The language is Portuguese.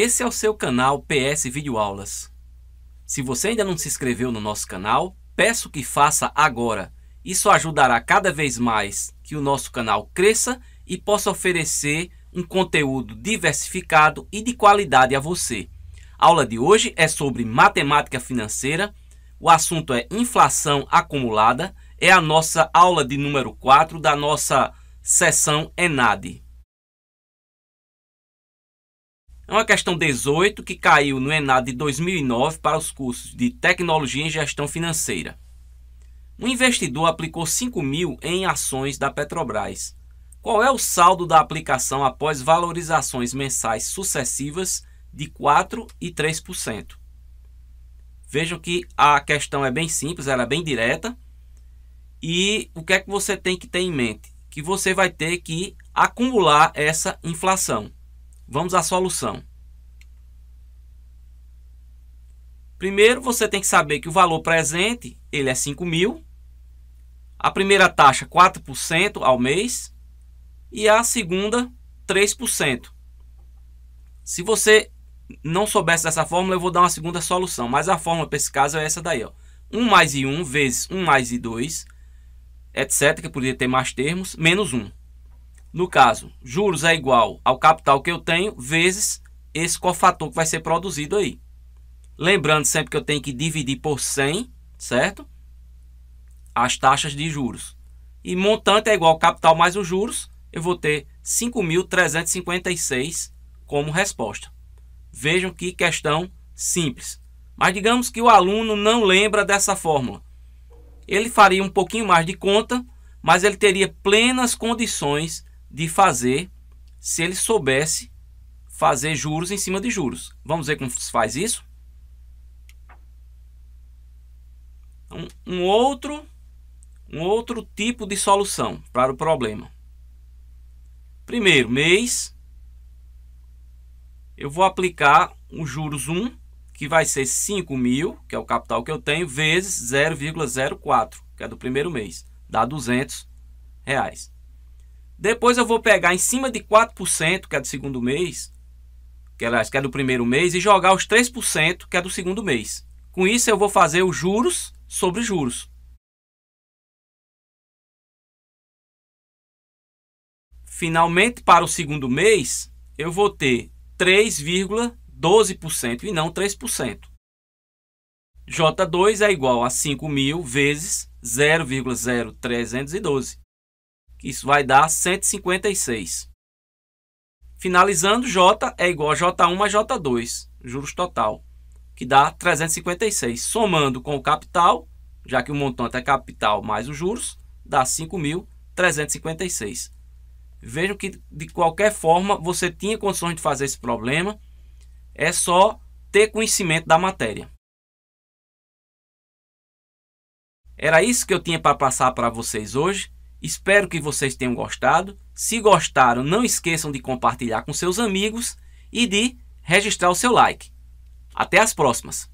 Esse é o seu canal PS Videoaulas. Se você ainda não se inscreveu no nosso canal, peço que faça agora. Isso ajudará cada vez mais que o nosso canal cresça e possa oferecer um conteúdo diversificado e de qualidade a você. A aula de hoje é sobre matemática financeira. O assunto é inflação acumulada. É a nossa aula de número 4 da nossa sessão ENAD. É uma questão 18 que caiu no Enad de 2009 para os cursos de Tecnologia e Gestão Financeira. Um investidor aplicou 5 mil em ações da Petrobras. Qual é o saldo da aplicação após valorizações mensais sucessivas de 4% e 3%? Vejam que a questão é bem simples, ela é bem direta. E o que é que você tem que ter em mente? Que você vai ter que acumular essa inflação. Vamos à solução. Primeiro, você tem que saber que o valor presente ele é 5 mil. A primeira taxa 4% ao mês e a segunda 3%. Se você não soubesse dessa fórmula, eu vou dar uma segunda solução. Mas a fórmula para esse caso é essa daí. Ó. 1 mais I1 vezes 1 mais I2, etc. Que poderia ter mais termos, menos 1. No caso, juros é igual ao capital que eu tenho vezes esse cofator que vai ser produzido aí. Lembrando sempre que eu tenho que dividir por 100, certo? As taxas de juros. E montante é igual ao capital mais os juros, eu vou ter 5.356 como resposta. Vejam que questão simples. Mas digamos que o aluno não lembra dessa fórmula. Ele faria um pouquinho mais de conta, mas ele teria plenas condições de fazer se ele soubesse fazer juros em cima de juros. Vamos ver como se faz isso? Um, um outro um outro tipo de solução para o problema. Primeiro mês, eu vou aplicar os juros 1, que vai ser 5 mil, que é o capital que eu tenho, vezes 0,04, que é do primeiro mês, dá 200 reais. Depois eu vou pegar em cima de 4%, que é do segundo mês, que é do primeiro mês, e jogar os 3%, que é do segundo mês. Com isso, eu vou fazer os juros sobre juros. Finalmente, para o segundo mês, eu vou ter 3,12% e não 3%. J2 é igual a 5.000 vezes 0,0312 isso vai dar 156. Finalizando, J é igual a J1 mais J2, juros total, que dá 356. Somando com o capital, já que o montante é capital mais os juros, dá 5.356. Vejam que, de qualquer forma, você tinha condições de fazer esse problema. É só ter conhecimento da matéria. Era isso que eu tinha para passar para vocês hoje. Espero que vocês tenham gostado. Se gostaram, não esqueçam de compartilhar com seus amigos e de registrar o seu like. Até as próximas!